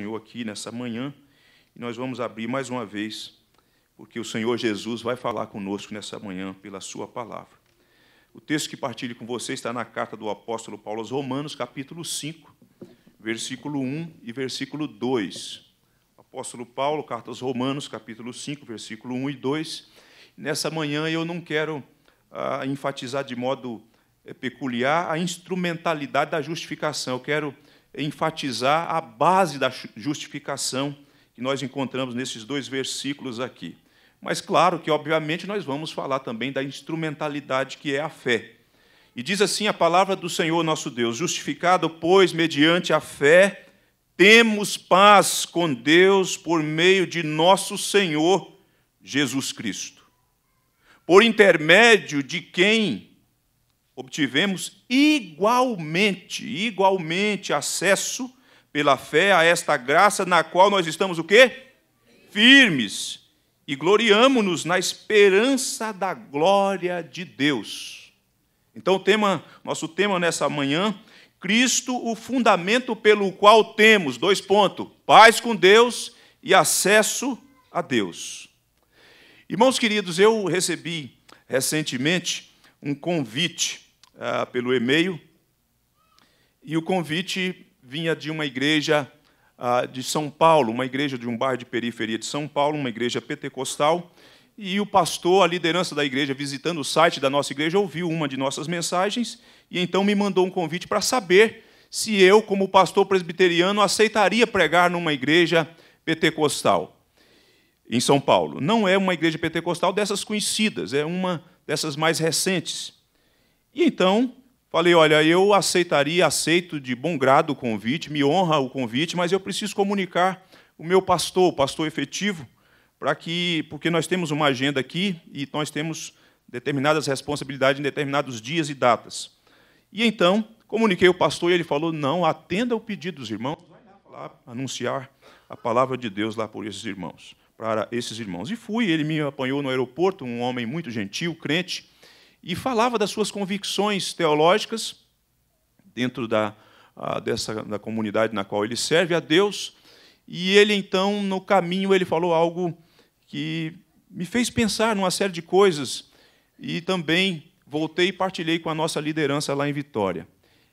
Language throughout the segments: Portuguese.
Senhor aqui nessa manhã e nós vamos abrir mais uma vez, porque o Senhor Jesus vai falar conosco nessa manhã pela Sua palavra. O texto que partilho com você está na carta do apóstolo Paulo aos Romanos, capítulo 5, versículo 1 e versículo 2. Apóstolo Paulo, carta aos Romanos, capítulo 5, versículo 1 e 2. Nessa manhã eu não quero ah, enfatizar de modo eh, peculiar a instrumentalidade da justificação, eu quero enfatizar a base da justificação que nós encontramos nesses dois versículos aqui. Mas claro que, obviamente, nós vamos falar também da instrumentalidade que é a fé. E diz assim a palavra do Senhor nosso Deus: Justificado, pois, mediante a fé, temos paz com Deus por meio de nosso Senhor Jesus Cristo, por intermédio de quem obtivemos igualmente, igualmente acesso pela fé a esta graça na qual nós estamos o quê? Firmes e gloriamo-nos na esperança da glória de Deus. Então, tema, nosso tema nessa manhã, Cristo, o fundamento pelo qual temos, dois pontos, paz com Deus e acesso a Deus. Irmãos queridos, eu recebi recentemente um convite uh, pelo e-mail, e o convite vinha de uma igreja uh, de São Paulo, uma igreja de um bairro de periferia de São Paulo, uma igreja pentecostal, e o pastor, a liderança da igreja, visitando o site da nossa igreja, ouviu uma de nossas mensagens e então me mandou um convite para saber se eu, como pastor presbiteriano, aceitaria pregar numa igreja pentecostal em São Paulo. Não é uma igreja pentecostal dessas conhecidas, é uma dessas mais recentes. E então falei: olha, eu aceitaria, aceito de bom grado o convite, me honra o convite, mas eu preciso comunicar o meu pastor, o pastor efetivo, para que, porque nós temos uma agenda aqui e nós temos determinadas responsabilidades em determinados dias e datas. E então comuniquei ao pastor e ele falou: não, atenda o pedido dos irmãos, vai lá falar, anunciar a palavra de Deus lá por esses irmãos, para esses irmãos. E fui, ele me apanhou no aeroporto, um homem muito gentil, crente, e falava das suas convicções teológicas dentro da, a, dessa, da comunidade na qual ele serve a Deus. E ele então, no caminho, ele falou algo que me fez pensar numa série de coisas e também voltei e partilhei com a nossa liderança lá em Vitória.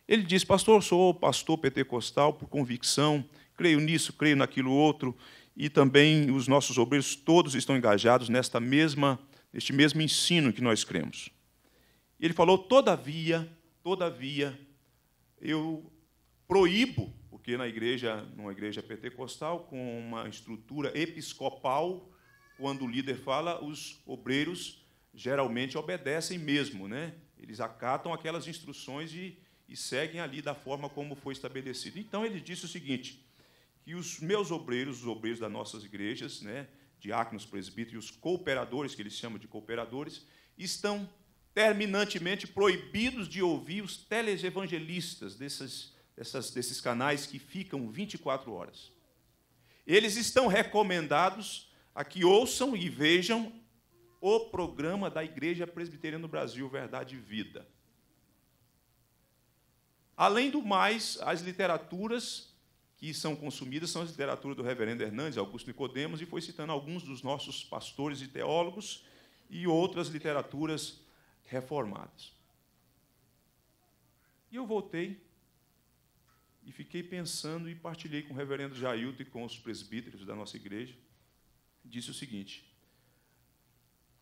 Ele disse: Pastor, sou pastor pentecostal por convicção, creio nisso, creio naquilo outro, e também os nossos obreiros todos estão engajados nesta mesma, neste mesmo ensino que nós cremos. E ele falou: todavia, todavia, eu proíbo, porque na igreja, numa igreja pentecostal, com uma estrutura episcopal, quando o líder fala, os obreiros geralmente obedecem mesmo, né? Eles acatam aquelas instruções e, e seguem ali da forma como foi estabelecido. Então ele disse o seguinte: que os meus obreiros, os obreiros das nossas igrejas, né, diáconos, presbíteros e os cooperadores, que eles chamam de cooperadores, estão terminantemente proibidos de ouvir os televangelistas desses, desses desses canais que ficam 24 horas. Eles estão recomendados a que ouçam e vejam o programa da Igreja Presbiteriana do Brasil, Verdade e Vida. Além do mais, as literaturas que são consumidas são as literaturas do reverendo Hernandes, Augusto Nicodemos, e foi citando alguns dos nossos pastores e teólogos e outras literaturas reformadas. E eu voltei e fiquei pensando e partilhei com o reverendo Jailton e com os presbíteros da nossa igreja. Disse o seguinte: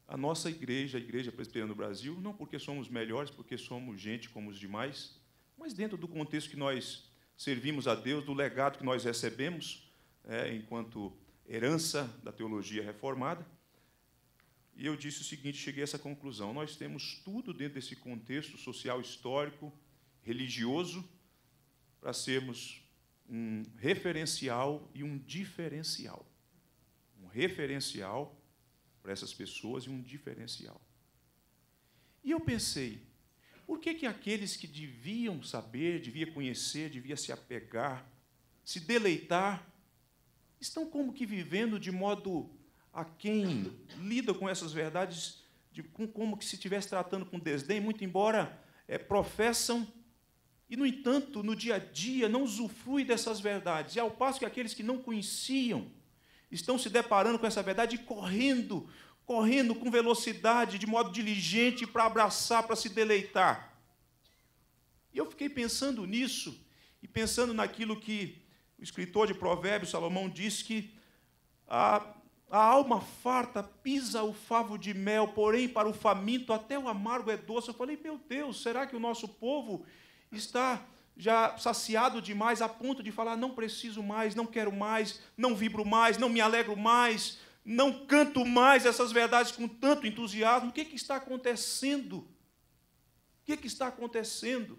a nossa igreja, a Igreja Presbiteriana do Brasil, não porque somos melhores, porque somos gente como os demais, mas dentro do contexto que nós servimos a Deus do legado que nós recebemos é, enquanto herança da teologia reformada. E eu disse o seguinte, cheguei a essa conclusão: nós temos tudo dentro desse contexto social, histórico, religioso, para sermos um referencial e um diferencial. Um referencial para essas pessoas e um diferencial. E eu pensei, por que, que aqueles que deviam saber, deviam conhecer, deviam se apegar, se deleitar, estão como que vivendo de modo a quem lida com essas verdades, de, com, como que se estivesse tratando com desdém, muito embora é, professam e, no entanto, no dia a dia não usufrui dessas verdades. E ao passo que aqueles que não conheciam estão se deparando com essa verdade e correndo correndo com velocidade, de modo diligente, para abraçar, para se deleitar. E eu fiquei pensando nisso, e pensando naquilo que o escritor de Provérbios, Salomão, diz que a, a alma farta pisa o favo de mel, porém, para o faminto, até o amargo é doce. Eu falei, meu Deus, será que o nosso povo está já saciado demais a ponto de falar: não preciso mais, não quero mais, não vibro mais, não me alegro mais, não canto mais essas verdades com tanto entusiasmo. O que, é que está acontecendo? O que, é que está acontecendo?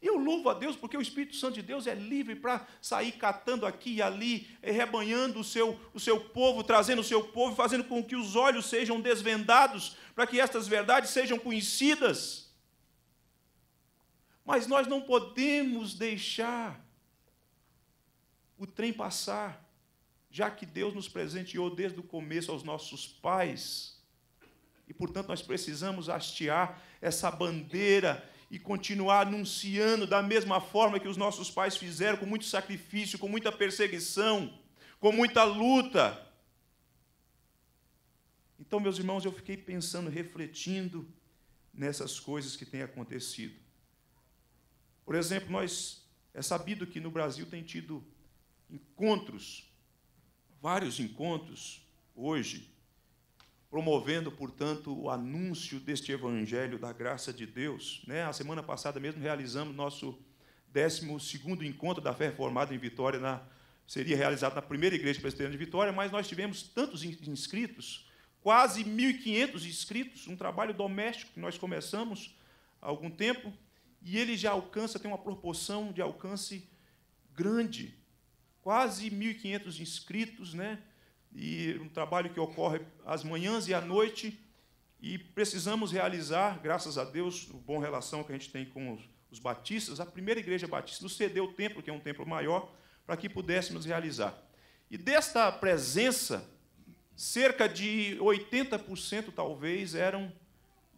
Eu louvo a Deus porque o Espírito Santo de Deus é livre para sair catando aqui e ali, eh, rebanhando o seu, o seu povo, trazendo o seu povo, fazendo com que os olhos sejam desvendados, para que estas verdades sejam conhecidas. Mas nós não podemos deixar o trem passar já que Deus nos presenteou desde o começo aos nossos pais. E, portanto, nós precisamos hastear essa bandeira e continuar anunciando da mesma forma que os nossos pais fizeram, com muito sacrifício, com muita perseguição, com muita luta. Então, meus irmãos, eu fiquei pensando, refletindo nessas coisas que têm acontecido. Por exemplo, nós é sabido que no Brasil tem tido encontros vários encontros hoje, promovendo, portanto, o anúncio deste evangelho da graça de Deus. Né? A semana passada mesmo realizamos nosso 12 encontro da fé reformada em Vitória, na, seria realizado na primeira igreja presbiteriana de Vitória, mas nós tivemos tantos inscritos, quase 1.500 inscritos, um trabalho doméstico que nós começamos há algum tempo, e ele já alcança, tem uma proporção de alcance grande quase 1.500 inscritos, né? E um trabalho que ocorre às manhãs e à noite. E precisamos realizar, graças a Deus, a boa relação que a gente tem com os, os batistas, a primeira igreja batista nos cedeu o templo, que é um templo maior, para que pudéssemos realizar. E desta presença, cerca de 80% talvez eram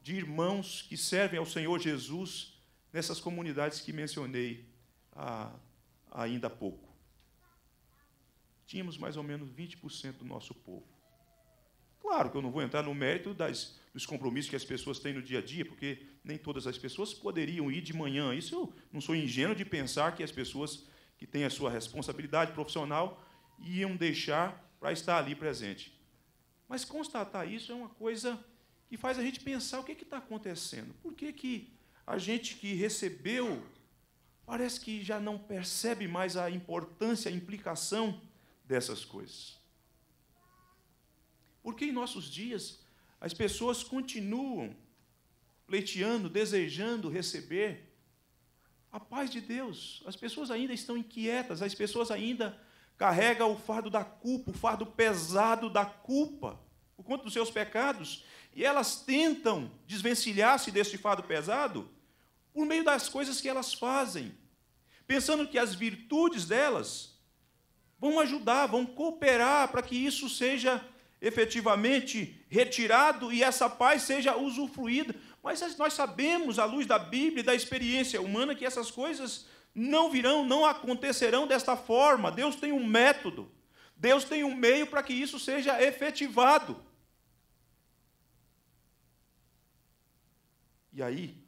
de irmãos que servem ao Senhor Jesus nessas comunidades que mencionei ah, ainda há pouco tínhamos mais ou menos 20% do nosso povo. Claro que eu não vou entrar no mérito das, dos compromissos que as pessoas têm no dia a dia, porque nem todas as pessoas poderiam ir de manhã. Isso eu não sou ingênuo de pensar que as pessoas que têm a sua responsabilidade profissional iam deixar para estar ali presente. Mas constatar isso é uma coisa que faz a gente pensar o que é está acontecendo. Por que, que a gente que recebeu parece que já não percebe mais a importância, a implicação dessas coisas. Porque em nossos dias as pessoas continuam pleiteando, desejando receber a paz de Deus. As pessoas ainda estão inquietas, as pessoas ainda carregam o fardo da culpa, o fardo pesado da culpa por conta dos seus pecados, e elas tentam desvencilhar-se desse fardo pesado por meio das coisas que elas fazem, pensando que as virtudes delas Vamos ajudar, vamos cooperar para que isso seja efetivamente retirado e essa paz seja usufruída. Mas nós sabemos, à luz da Bíblia e da experiência humana, que essas coisas não virão, não acontecerão desta forma. Deus tem um método, Deus tem um meio para que isso seja efetivado. E aí,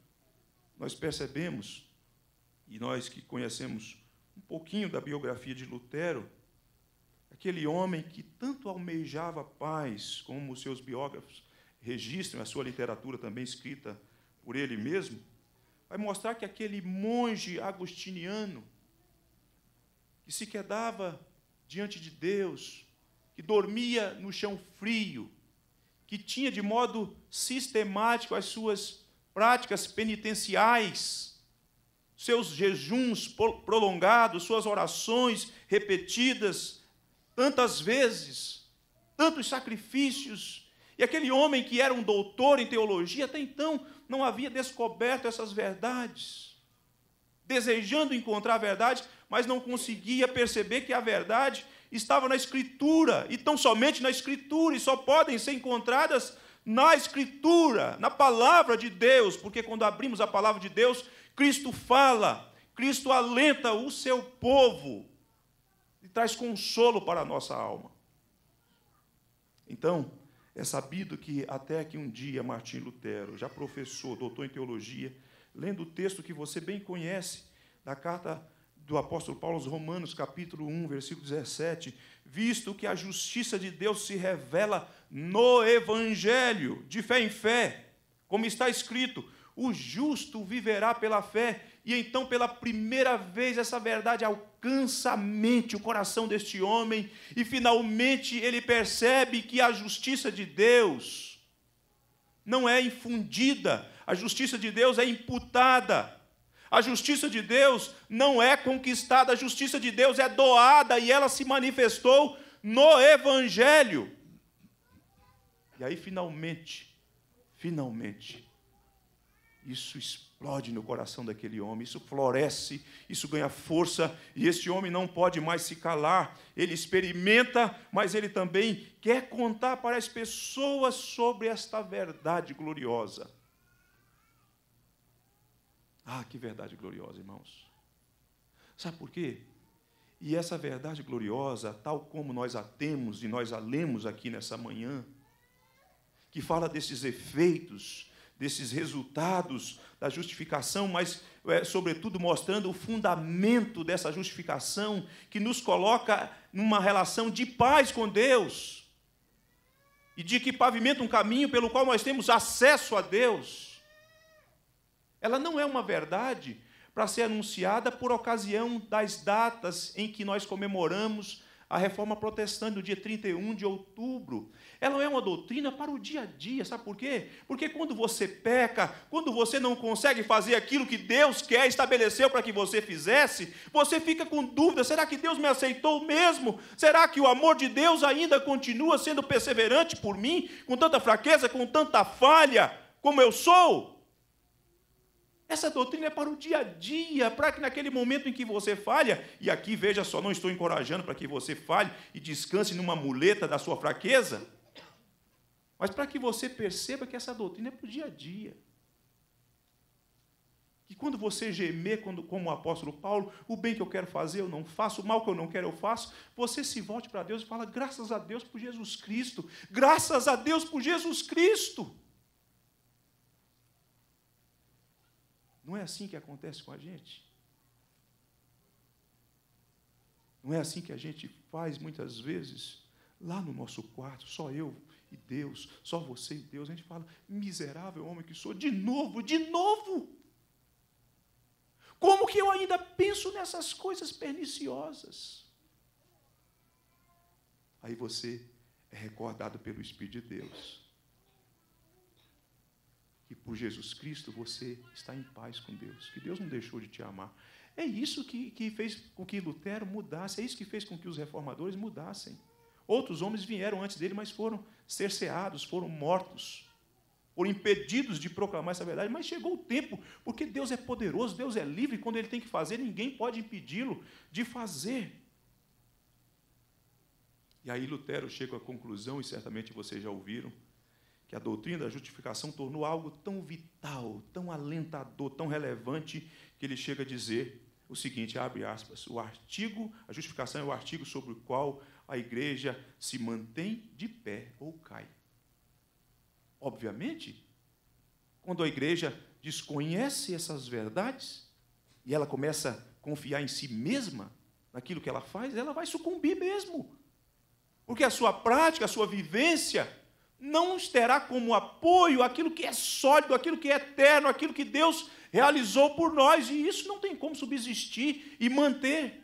nós percebemos, e nós que conhecemos um pouquinho da biografia de Lutero, aquele homem que tanto almejava paz, como os seus biógrafos registram, a sua literatura também escrita por ele mesmo, vai mostrar que aquele monge agostiniano, que se quedava diante de Deus, que dormia no chão frio, que tinha de modo sistemático as suas práticas penitenciais, seus jejuns prolongados, suas orações repetidas, tantas vezes, tantos sacrifícios. E aquele homem que era um doutor em teologia, até então, não havia descoberto essas verdades. Desejando encontrar a verdade, mas não conseguia perceber que a verdade estava na Escritura, e tão somente na Escritura, e só podem ser encontradas na Escritura, na palavra de Deus, porque quando abrimos a palavra de Deus, Cristo fala, Cristo alenta o seu povo traz consolo para a nossa alma. Então, é sabido que até que um dia Martim Lutero, já professor, doutor em teologia, lendo o texto que você bem conhece, da carta do apóstolo Paulo aos Romanos, capítulo 1, versículo 17, visto que a justiça de Deus se revela no evangelho, de fé em fé, como está escrito: o justo viverá pela fé, e então pela primeira vez essa verdade alcança alcança a mente, o coração deste homem, e finalmente ele percebe que a justiça de Deus não é infundida, a justiça de Deus é imputada. A justiça de Deus não é conquistada, a justiça de Deus é doada e ela se manifestou no Evangelho. E aí, finalmente, finalmente, isso explode no coração daquele homem, isso floresce, isso ganha força, e este homem não pode mais se calar. Ele experimenta, mas ele também quer contar para as pessoas sobre esta verdade gloriosa. Ah, que verdade gloriosa, irmãos. Sabe por quê? E essa verdade gloriosa, tal como nós a temos e nós a lemos aqui nessa manhã, que fala desses efeitos desses resultados da justificação, mas, é, sobretudo, mostrando o fundamento dessa justificação que nos coloca numa relação de paz com Deus e de que pavimenta um caminho pelo qual nós temos acesso a Deus. Ela não é uma verdade para ser anunciada por ocasião das datas em que nós comemoramos a reforma protestante do dia 31 de outubro, ela é uma doutrina para o dia a dia, sabe por quê? Porque quando você peca, quando você não consegue fazer aquilo que Deus quer, estabeleceu para que você fizesse, você fica com dúvida: será que Deus me aceitou mesmo? Será que o amor de Deus ainda continua sendo perseverante por mim, com tanta fraqueza, com tanta falha como eu sou? Essa doutrina é para o dia a dia, para que naquele momento em que você falha, e aqui veja só, não estou encorajando para que você falhe e descanse numa muleta da sua fraqueza, mas para que você perceba que essa doutrina é para o dia a dia. Que quando você gemer, quando, como o apóstolo Paulo, o bem que eu quero fazer eu não faço, o mal que eu não quero eu faço, você se volte para Deus e fala: graças a Deus por Jesus Cristo, graças a Deus por Jesus Cristo. Não é assim que acontece com a gente? Não é assim que a gente faz muitas vezes? Lá no nosso quarto, só eu e Deus, só você e Deus, a gente fala: miserável homem que sou, de novo, de novo! Como que eu ainda penso nessas coisas perniciosas? Aí você é recordado pelo Espírito de Deus que por Jesus Cristo você está em paz com Deus, que Deus não deixou de te amar. É isso que, que fez com que Lutero mudasse, é isso que fez com que os reformadores mudassem. Outros homens vieram antes dele, mas foram cerceados, foram mortos, foram impedidos de proclamar essa verdade. Mas chegou o tempo, porque Deus é poderoso, Deus é livre, quando ele tem que fazer, ninguém pode impedi-lo de fazer. E aí Lutero chega à conclusão, e certamente vocês já ouviram, que a doutrina da justificação tornou algo tão vital, tão alentador, tão relevante, que ele chega a dizer o seguinte, abre aspas, o artigo, a justificação é o artigo sobre o qual a igreja se mantém de pé ou cai. Obviamente, quando a igreja desconhece essas verdades e ela começa a confiar em si mesma, naquilo que ela faz, ela vai sucumbir mesmo. Porque a sua prática, a sua vivência não terá como apoio aquilo que é sólido, aquilo que é eterno, aquilo que Deus realizou por nós, e isso não tem como subsistir e manter.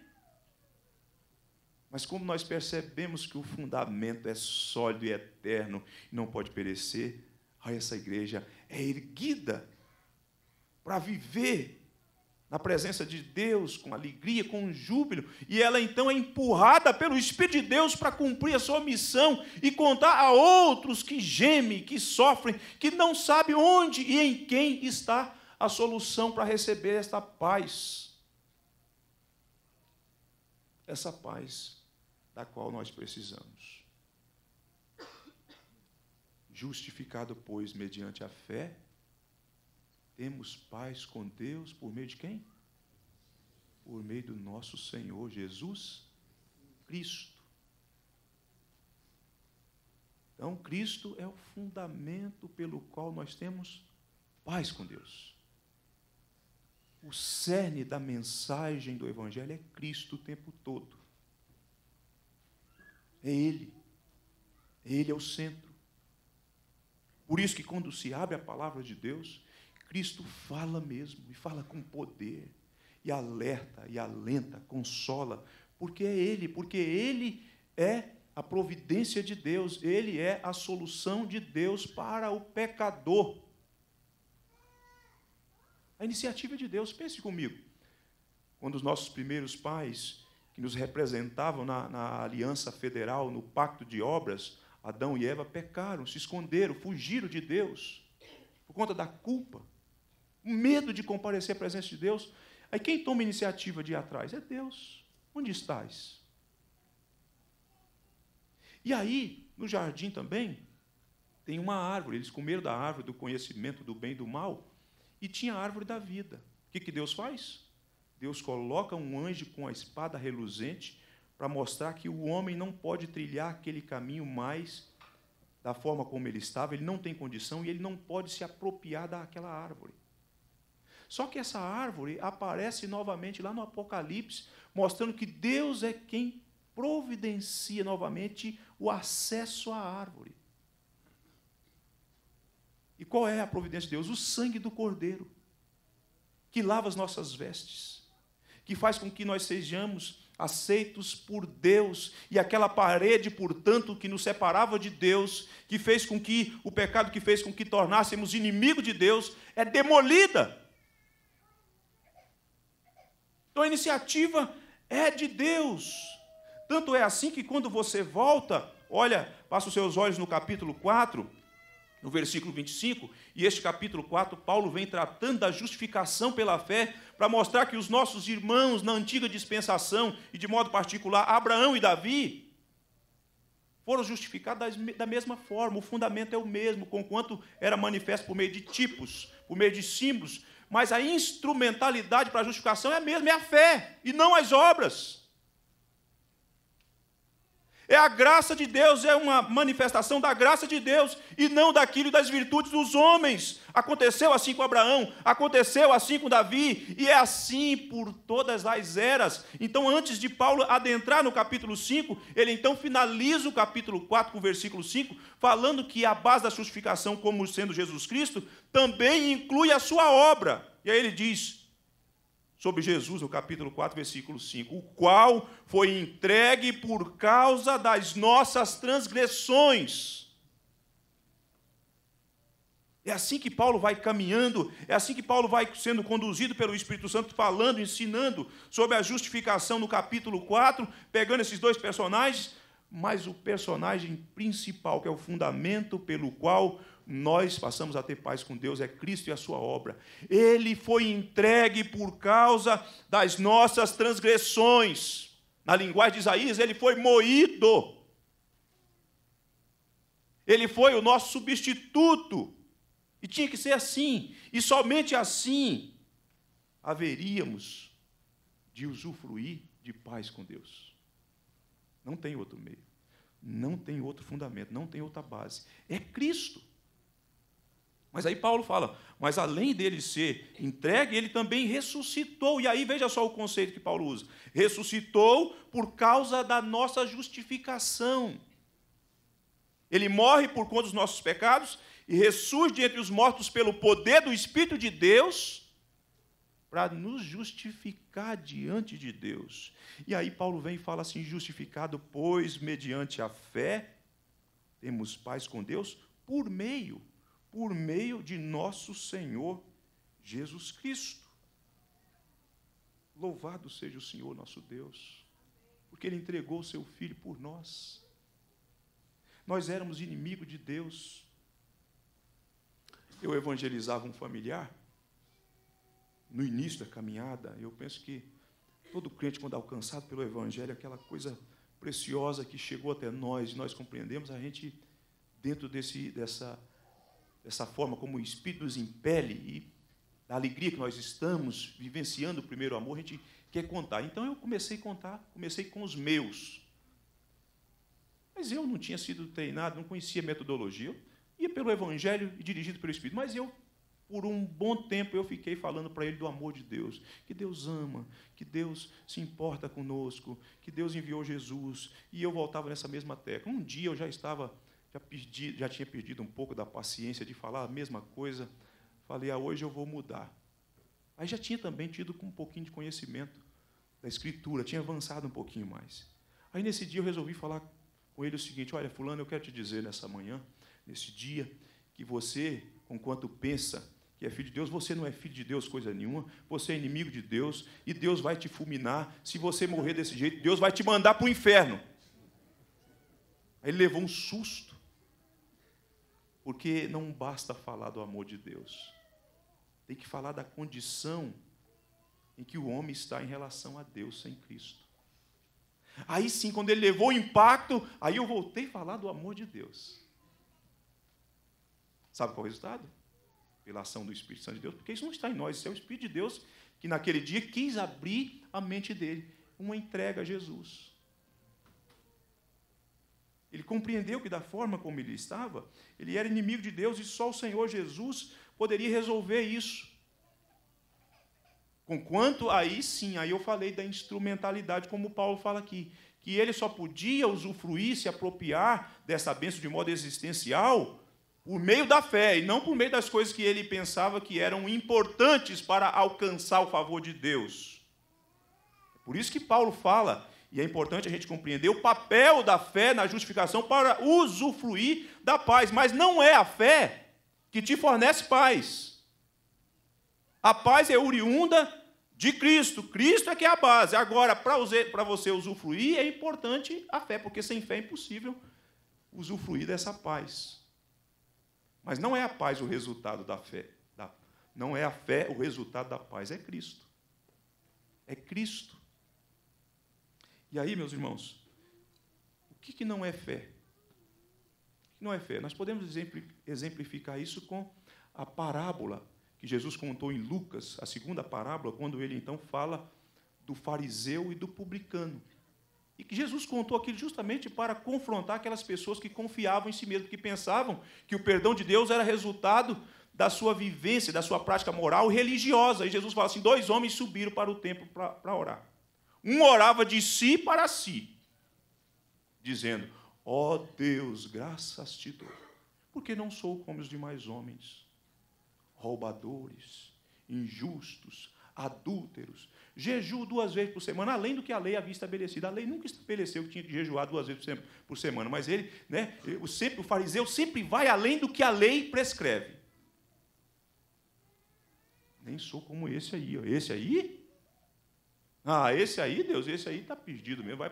Mas como nós percebemos que o fundamento é sólido e eterno e não pode perecer, essa igreja é erguida para viver na presença de Deus, com alegria, com júbilo, e ela então é empurrada pelo Espírito de Deus para cumprir a sua missão e contar a outros que gemem, que sofrem, que não sabem onde e em quem está a solução para receber esta paz. Essa paz da qual nós precisamos. Justificado, pois, mediante a fé, temos paz com Deus por meio de quem? Por meio do nosso Senhor Jesus Cristo. Então, Cristo é o fundamento pelo qual nós temos paz com Deus. O cerne da mensagem do Evangelho é Cristo o tempo todo. É Ele. Ele é o centro. Por isso que quando se abre a palavra de Deus, Cristo fala mesmo, e fala com poder, e alerta, e alenta, consola, porque é Ele, porque Ele é a providência de Deus, Ele é a solução de Deus para o pecador. A iniciativa de Deus, pense comigo. Quando os nossos primeiros pais, que nos representavam na, na aliança federal, no pacto de obras, Adão e Eva pecaram, se esconderam, fugiram de Deus por conta da culpa medo de comparecer à presença de Deus. Aí quem toma a iniciativa de ir atrás? É Deus. Onde estás? E aí, no jardim também, tem uma árvore. Eles comeram da árvore do conhecimento do bem e do mal, e tinha a árvore da vida. O que, que Deus faz? Deus coloca um anjo com a espada reluzente para mostrar que o homem não pode trilhar aquele caminho mais da forma como ele estava, ele não tem condição e ele não pode se apropriar daquela árvore. Só que essa árvore aparece novamente lá no Apocalipse, mostrando que Deus é quem providencia novamente o acesso à árvore. E qual é a providência de Deus? O sangue do Cordeiro, que lava as nossas vestes, que faz com que nós sejamos aceitos por Deus, e aquela parede, portanto, que nos separava de Deus, que fez com que o pecado que fez com que tornássemos inimigo de Deus, é demolida. Então a iniciativa é de Deus. Tanto é assim que quando você volta, olha, passa os seus olhos no capítulo 4, no versículo 25, e este capítulo 4, Paulo vem tratando da justificação pela fé, para mostrar que os nossos irmãos na antiga dispensação, e de modo particular Abraão e Davi, foram justificados da mesma forma, o fundamento é o mesmo, conquanto era manifesto por meio de tipos, por meio de símbolos, mas a instrumentalidade para a justificação é a mesma, é a fé e não as obras. É a graça de Deus, é uma manifestação da graça de Deus e não daquilo das virtudes dos homens. Aconteceu assim com Abraão, aconteceu assim com Davi e é assim por todas as eras. Então, antes de Paulo adentrar no capítulo 5, ele então finaliza o capítulo 4 com o versículo 5, falando que a base da justificação como sendo Jesus Cristo também inclui a sua obra. E aí ele diz: sobre Jesus, no capítulo 4, versículo 5, o qual foi entregue por causa das nossas transgressões. É assim que Paulo vai caminhando, é assim que Paulo vai sendo conduzido pelo Espírito Santo, falando, ensinando sobre a justificação no capítulo 4, pegando esses dois personagens, mas o personagem principal, que é o fundamento pelo qual nós passamos a ter paz com Deus, é Cristo e a sua obra. Ele foi entregue por causa das nossas transgressões. Na linguagem de Isaías, ele foi moído. Ele foi o nosso substituto. E tinha que ser assim. E somente assim haveríamos de usufruir de paz com Deus. Não tem outro meio. Não tem outro fundamento. Não tem outra base. É Cristo. Mas aí Paulo fala, mas além dele ser entregue, ele também ressuscitou. E aí veja só o conceito que Paulo usa: ressuscitou por causa da nossa justificação. Ele morre por conta dos nossos pecados e ressurge entre os mortos pelo poder do Espírito de Deus para nos justificar diante de Deus. E aí Paulo vem e fala assim: justificado, pois, mediante a fé, temos paz com Deus por meio por meio de nosso Senhor Jesus Cristo. Louvado seja o Senhor nosso Deus, porque Ele entregou o seu Filho por nós. Nós éramos inimigo de Deus. Eu evangelizava um familiar, no início da caminhada, eu penso que todo crente, quando é alcançado pelo Evangelho, aquela coisa preciosa que chegou até nós e nós compreendemos, a gente, dentro desse, dessa dessa forma como o Espírito nos impele e da alegria que nós estamos vivenciando o primeiro amor, a gente quer contar. Então eu comecei a contar, comecei com os meus. Mas eu não tinha sido treinado, não conhecia a metodologia. Eu ia pelo Evangelho e dirigido pelo Espírito. Mas eu, por um bom tempo, eu fiquei falando para ele do amor de Deus. Que Deus ama, que Deus se importa conosco, que Deus enviou Jesus. E eu voltava nessa mesma tecla. Um dia eu já estava já, perdi, já tinha perdido um pouco da paciência de falar a mesma coisa. Falei, ah, hoje eu vou mudar. Aí já tinha também tido um pouquinho de conhecimento da escritura, tinha avançado um pouquinho mais. Aí nesse dia eu resolvi falar com ele o seguinte: olha, fulano, eu quero te dizer nessa manhã, nesse dia, que você, enquanto pensa que é filho de Deus, você não é filho de Deus coisa nenhuma, você é inimigo de Deus e Deus vai te fulminar. Se você morrer desse jeito, Deus vai te mandar para o inferno. Aí ele levou um susto. Porque não basta falar do amor de Deus. Tem que falar da condição em que o homem está em relação a Deus sem Cristo. Aí sim, quando ele levou o impacto, aí eu voltei a falar do amor de Deus. Sabe qual é o resultado? Pela ação do Espírito Santo de Deus, porque isso não está em nós, isso é o Espírito de Deus que naquele dia quis abrir a mente dele. Uma entrega a Jesus. Ele compreendeu que, da forma como ele estava, ele era inimigo de Deus e só o Senhor Jesus poderia resolver isso. Conquanto, aí sim, aí eu falei da instrumentalidade, como Paulo fala aqui, que ele só podia usufruir, se apropriar dessa bênção de modo existencial por meio da fé e não por meio das coisas que ele pensava que eram importantes para alcançar o favor de Deus. Por isso que Paulo fala e é importante a gente compreender o papel da fé na justificação para usufruir da paz. Mas não é a fé que te fornece paz. A paz é oriunda de Cristo. Cristo é que é a base. Agora, para você usufruir, é importante a fé, porque sem fé é impossível usufruir dessa paz. Mas não é a paz o resultado da fé. Não é a fé o resultado da paz, é Cristo. É Cristo. E aí, meus irmãos, o que, que não é fé? O que não é fé? Nós podemos exemplificar isso com a parábola que Jesus contou em Lucas, a segunda parábola, quando ele então fala do fariseu e do publicano. E que Jesus contou aquilo justamente para confrontar aquelas pessoas que confiavam em si mesmo, que pensavam que o perdão de Deus era resultado da sua vivência, da sua prática moral religiosa. E Jesus fala assim: dois homens subiram para o templo para, para orar. Um orava de si para si, dizendo: Ó oh Deus, graças te dou, porque não sou como os demais homens, roubadores, injustos, adúlteros. Jejuo duas vezes por semana, além do que a lei havia estabelecido. A lei nunca estabeleceu que tinha que jejuar duas vezes por semana, mas ele, né, o, sempre, o fariseu sempre vai além do que a lei prescreve. Nem sou como esse aí. Ó. Esse aí ah, esse aí, Deus, esse aí está perdido mesmo, vai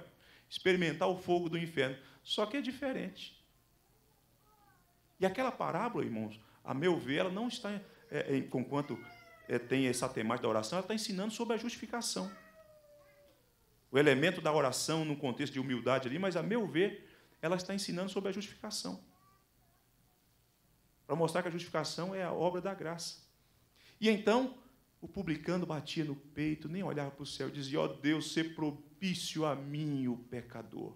experimentar o fogo do inferno. Só que é diferente. E aquela parábola, irmãos, a meu ver, ela não está, é, é, conquanto é, tem essa temática da oração, ela está ensinando sobre a justificação. O elemento da oração no contexto de humildade ali, mas a meu ver, ela está ensinando sobre a justificação. Para mostrar que a justificação é a obra da graça. E então, o publicano batia no peito, nem olhava para o céu, dizia: Ó oh Deus, ser propício a mim, o pecador.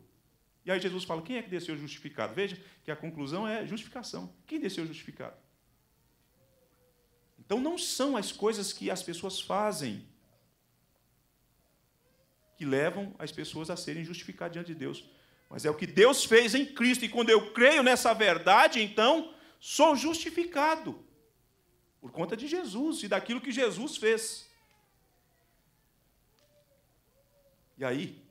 E aí Jesus fala: quem é que desceu justificado? Veja que a conclusão é justificação. Quem desceu justificado? Então não são as coisas que as pessoas fazem que levam as pessoas a serem justificadas diante de Deus, mas é o que Deus fez em Cristo. E quando eu creio nessa verdade, então sou justificado. Por conta de Jesus e daquilo que Jesus fez. E aí,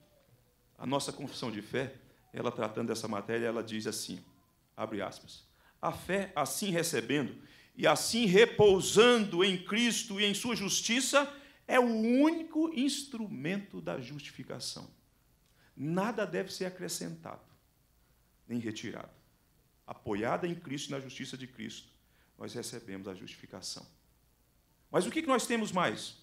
a nossa confissão de fé, ela tratando dessa matéria, ela diz assim, abre aspas, a fé assim recebendo e assim repousando em Cristo e em sua justiça é o único instrumento da justificação. Nada deve ser acrescentado, nem retirado. Apoiada em Cristo e na justiça de Cristo, nós recebemos a justificação. Mas o que nós temos mais?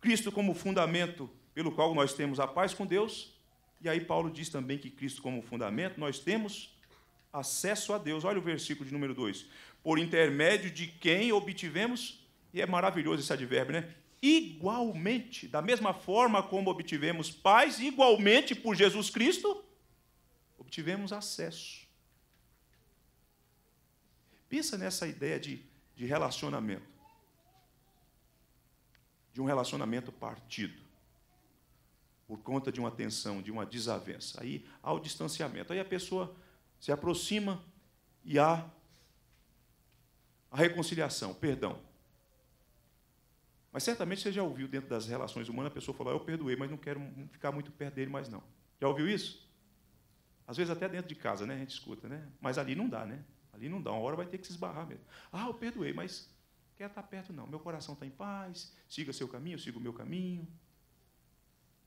Cristo como fundamento pelo qual nós temos a paz com Deus. E aí Paulo diz também que Cristo como fundamento nós temos acesso a Deus. Olha o versículo de número 2. Por intermédio de quem obtivemos, e é maravilhoso esse advérbio, né? Igualmente, da mesma forma como obtivemos paz, igualmente por Jesus Cristo, obtivemos acesso. Pensa nessa ideia de, de relacionamento. De um relacionamento partido. Por conta de uma tensão, de uma desavença. Aí há o distanciamento. Aí a pessoa se aproxima e há a reconciliação, perdão. Mas certamente você já ouviu dentro das relações humanas a pessoa falar: Eu perdoei, mas não quero ficar muito perto dele mais não. Já ouviu isso? Às vezes até dentro de casa, né? A gente escuta, né? Mas ali não dá, né? Ali não dá, uma hora vai ter que se esbarrar mesmo. Ah, eu perdoei, mas quer estar perto não. Meu coração está em paz, siga seu caminho, siga o meu caminho.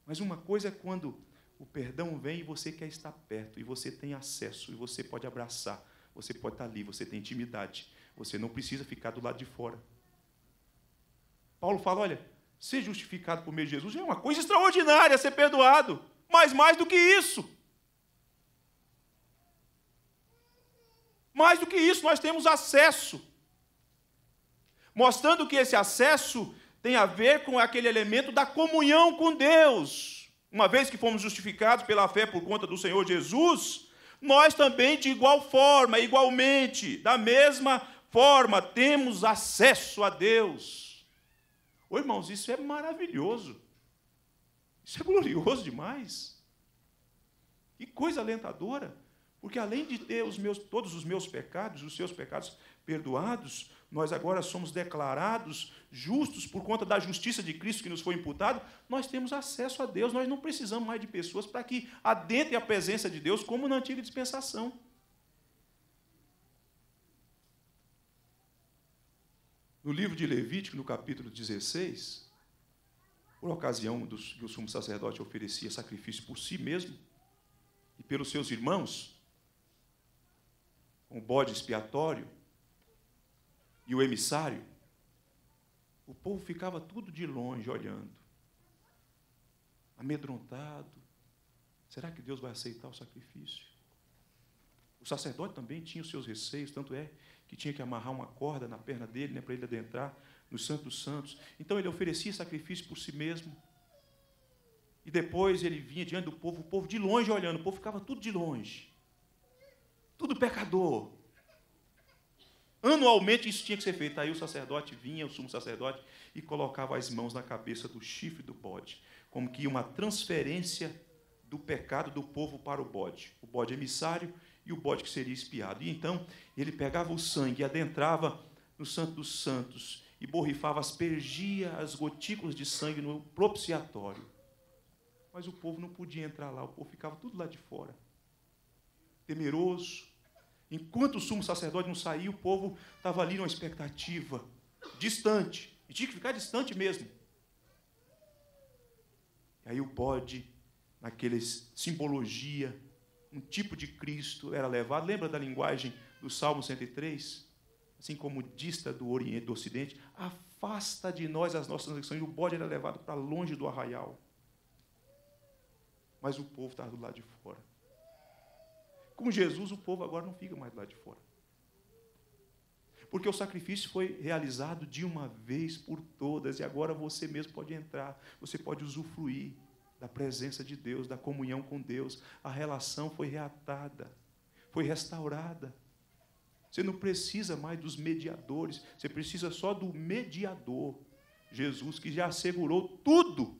Mas uma coisa é quando o perdão vem e você quer estar perto, e você tem acesso, e você pode abraçar, você pode estar tá ali, você tem intimidade, você não precisa ficar do lado de fora. Paulo fala: olha, ser justificado por meio de Jesus é uma coisa extraordinária, ser perdoado, mas mais do que isso. Mais do que isso, nós temos acesso. Mostrando que esse acesso tem a ver com aquele elemento da comunhão com Deus. Uma vez que fomos justificados pela fé por conta do Senhor Jesus, nós também, de igual forma, igualmente, da mesma forma, temos acesso a Deus. Ô irmãos, isso é maravilhoso. Isso é glorioso demais. Que coisa alentadora. Porque além de ter os meus, todos os meus pecados, os seus pecados perdoados, nós agora somos declarados justos por conta da justiça de Cristo que nos foi imputado, nós temos acesso a Deus, nós não precisamos mais de pessoas para que adentre a presença de Deus como na antiga dispensação. No livro de Levítico, no capítulo 16, por ocasião dos, que o sumo sacerdote oferecia sacrifício por si mesmo e pelos seus irmãos, o bode expiatório e o emissário, o povo ficava tudo de longe olhando, amedrontado. Será que Deus vai aceitar o sacrifício? O sacerdote também tinha os seus receios, tanto é que tinha que amarrar uma corda na perna dele né, para ele adentrar no Santo Santos. Então ele oferecia sacrifício por si mesmo. E depois ele vinha diante do povo, o povo de longe olhando, o povo ficava tudo de longe. Tudo pecador. Anualmente isso tinha que ser feito. Aí o sacerdote vinha, o sumo sacerdote, e colocava as mãos na cabeça do chifre do bode, como que uma transferência do pecado do povo para o bode, o bode emissário e o bode que seria espiado. E então ele pegava o sangue e adentrava no Santo dos Santos e borrifava, aspergia as gotículas de sangue no propiciatório. Mas o povo não podia entrar lá, o povo ficava tudo lá de fora, temeroso, Enquanto o sumo sacerdote não saía, o povo estava ali numa expectativa, distante. E tinha que ficar distante mesmo. E aí o bode, naquela simbologia, um tipo de Cristo era levado. Lembra da linguagem do Salmo 103? Assim como dista do Oriente, do Ocidente, afasta de nós as nossas transgressões. E o bode era levado para longe do arraial. Mas o povo estava do lado de fora. Com Jesus, o povo agora não fica mais lá de fora. Porque o sacrifício foi realizado de uma vez por todas, e agora você mesmo pode entrar, você pode usufruir da presença de Deus, da comunhão com Deus. A relação foi reatada, foi restaurada. Você não precisa mais dos mediadores, você precisa só do mediador, Jesus, que já assegurou tudo.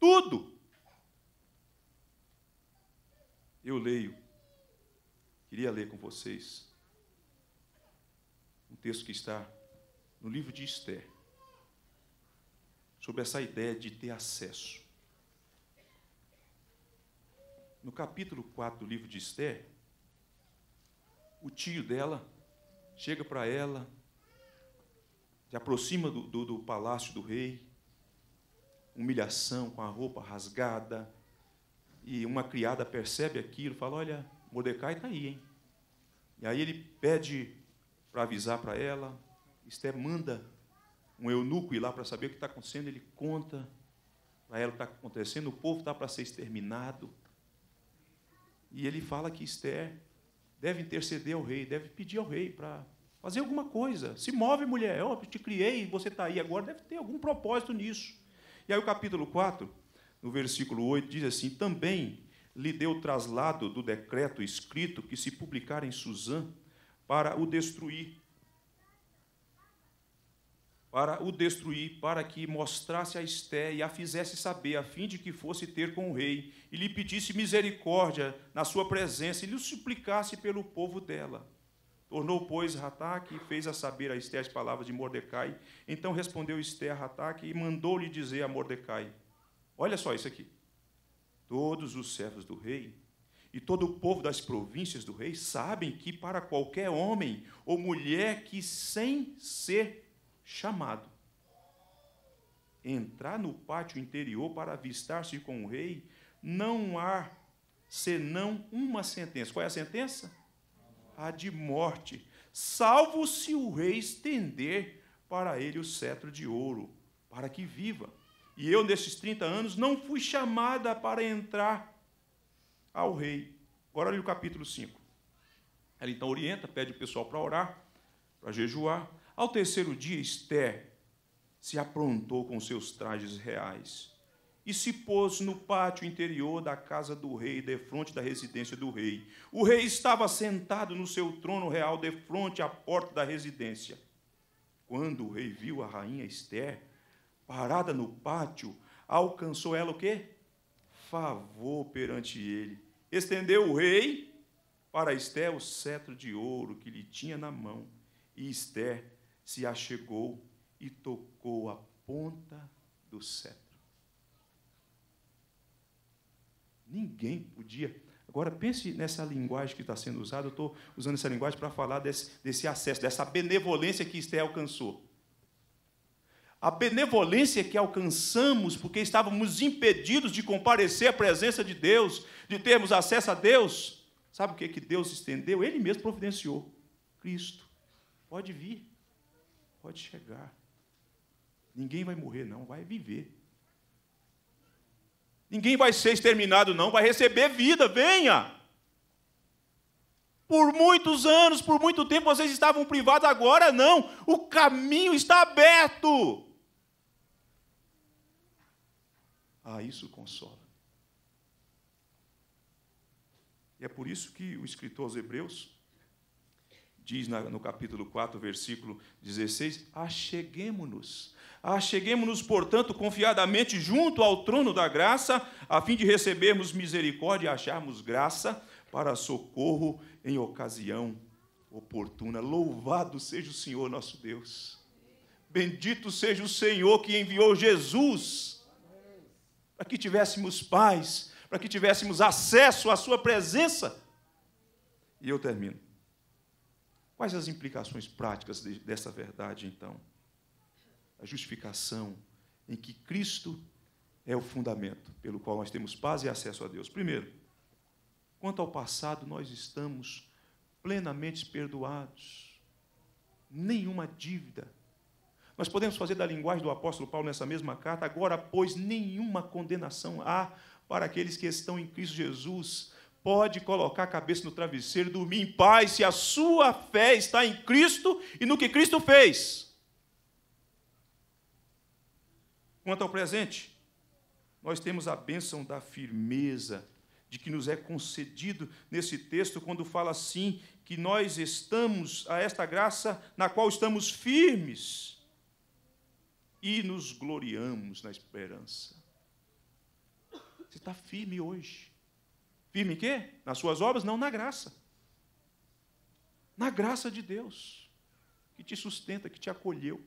Tudo. Eu leio Queria ler com vocês um texto que está no livro de Esther, sobre essa ideia de ter acesso. No capítulo 4 do livro de Esther, o tio dela chega para ela, se aproxima do, do, do palácio do rei, humilhação, com a roupa rasgada, e uma criada percebe aquilo, fala: Olha, Mordecai está aí, hein? E aí ele pede para avisar para ela. Esther manda um eunuco ir lá para saber o que está acontecendo. Ele conta para ela o que está acontecendo. O povo está para ser exterminado. E ele fala que Esther deve interceder ao rei, deve pedir ao rei para fazer alguma coisa. Se move, mulher. Eu te criei, você está aí agora. Deve ter algum propósito nisso. E aí o capítulo 4, no versículo 8, diz assim: Também lhe deu traslado do decreto escrito que se publicara em Suzã para o destruir. Para o destruir, para que mostrasse a Esté e a fizesse saber, a fim de que fosse ter com o rei, e lhe pedisse misericórdia na sua presença, e lhe suplicasse pelo povo dela. Tornou, pois, Rataque e fez a saber a Esté as palavras de Mordecai. Então respondeu Esté a Rataque e mandou-lhe dizer a Mordecai: Olha só isso aqui. Todos os servos do rei e todo o povo das províncias do rei sabem que para qualquer homem ou mulher que, sem ser chamado, entrar no pátio interior para avistar-se com o rei, não há senão uma sentença. Qual é a sentença? A de morte, salvo se o rei estender para ele o cetro de ouro, para que viva. E eu, nesses 30 anos, não fui chamada para entrar ao rei. Agora olha o capítulo 5. Ela então orienta, pede o pessoal para orar, para jejuar. Ao terceiro dia, Esther se aprontou com seus trajes reais e se pôs no pátio interior da casa do rei, defronte da residência do rei. O rei estava sentado no seu trono real, defronte à porta da residência. Quando o rei viu a rainha Esther, parada no pátio, alcançou ela o quê? Favor perante ele. Estendeu o rei para Esther o cetro de ouro que lhe tinha na mão. E Esther se achegou e tocou a ponta do cetro. Ninguém podia. Agora, pense nessa linguagem que está sendo usada. Eu estou usando essa linguagem para falar desse, desse acesso, dessa benevolência que Esther alcançou a benevolência que alcançamos porque estávamos impedidos de comparecer à presença de Deus, de termos acesso a Deus. Sabe o que, que Deus estendeu? Ele mesmo providenciou. Cristo. Pode vir, pode chegar. Ninguém vai morrer, não, vai viver. Ninguém vai ser exterminado, não, vai receber vida, venha. Por muitos anos, por muito tempo vocês estavam privados, agora não. O caminho está aberto. Ah, isso consola. E é por isso que o escritor aos Hebreus diz no capítulo 4, versículo 16: Acheguemo-nos. Acheguemo-nos, portanto, confiadamente junto ao trono da graça, a fim de recebermos misericórdia e acharmos graça para socorro em ocasião oportuna. Louvado seja o Senhor nosso Deus. Bendito seja o Senhor que enviou Jesus para que tivéssemos paz, para que tivéssemos acesso à Sua presença. E eu termino. Quais as implicações práticas dessa verdade, então? A justificação em que Cristo é o fundamento pelo qual nós temos paz e acesso a Deus. Primeiro, quanto ao passado, nós estamos plenamente perdoados. Nenhuma dívida nós podemos fazer da linguagem do apóstolo Paulo nessa mesma carta, agora, pois nenhuma condenação há para aqueles que estão em Cristo Jesus. Pode colocar a cabeça no travesseiro, dormir em paz, se a sua fé está em Cristo e no que Cristo fez. Quanto ao presente, nós temos a bênção da firmeza de que nos é concedido nesse texto, quando fala assim, que nós estamos a esta graça na qual estamos firmes e nos gloriamos na esperança. Você está firme hoje. Firme em quê? Nas suas obras? Não, na graça. Na graça de Deus, que te sustenta, que te acolheu.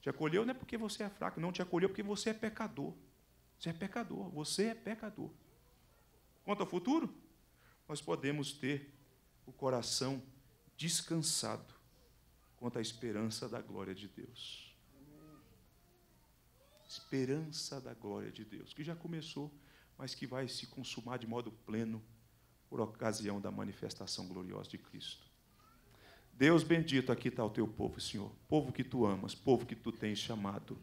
Te acolheu não é porque você é fraco, não te acolheu porque você é pecador. Você é pecador, você é pecador. Quanto ao futuro, nós podemos ter o coração descansado quanto à esperança da glória de Deus. Esperança da glória de Deus, que já começou, mas que vai se consumar de modo pleno por ocasião da manifestação gloriosa de Cristo. Deus bendito, aqui está o teu povo, Senhor. Povo que tu amas, povo que tu tens chamado,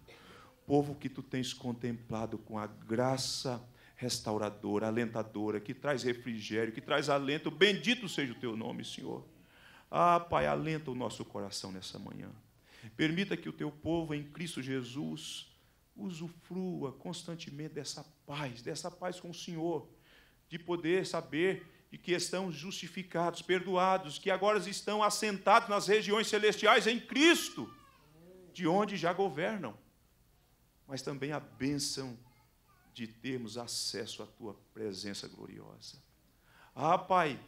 povo que tu tens contemplado com a graça restauradora, alentadora, que traz refrigério, que traz alento. Bendito seja o teu nome, Senhor. Ah, Pai, alenta o nosso coração nessa manhã. Permita que o teu povo em Cristo Jesus usufrua constantemente dessa paz, dessa paz com o Senhor, de poder saber de que estão justificados, perdoados, que agora estão assentados nas regiões celestiais em Cristo, de onde já governam. Mas também a bênção de termos acesso à tua presença gloriosa. Ah, Pai,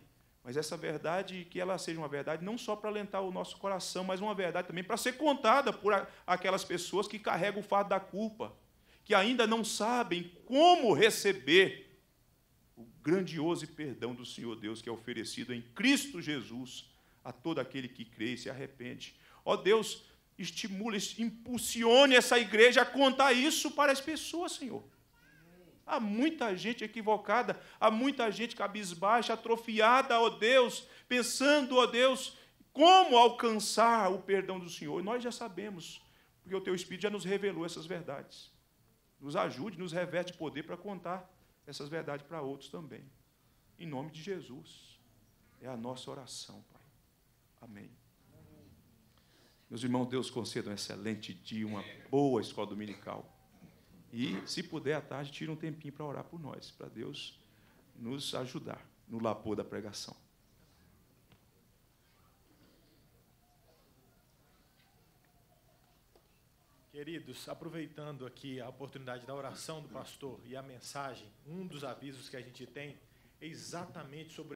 mas essa verdade, que ela seja uma verdade não só para alentar o nosso coração, mas uma verdade também para ser contada por aquelas pessoas que carregam o fardo da culpa, que ainda não sabem como receber o grandioso perdão do Senhor Deus que é oferecido em Cristo Jesus a todo aquele que crê e se arrepende. Ó oh Deus, estimule, impulsione essa igreja a contar isso para as pessoas, Senhor. Há muita gente equivocada, há muita gente cabisbaixa, atrofiada, ó oh Deus, pensando, ó oh Deus, como alcançar o perdão do Senhor. E nós já sabemos, porque o teu Espírito já nos revelou essas verdades. Nos ajude, nos reveste poder para contar essas verdades para outros também. Em nome de Jesus. É a nossa oração, Pai. Amém. Meus irmãos, Deus conceda um excelente dia, uma boa escola dominical. E, se puder, à tarde, tira um tempinho para orar por nós, para Deus nos ajudar no lapor da pregação. Queridos, aproveitando aqui a oportunidade da oração do pastor e a mensagem, um dos avisos que a gente tem é exatamente sobre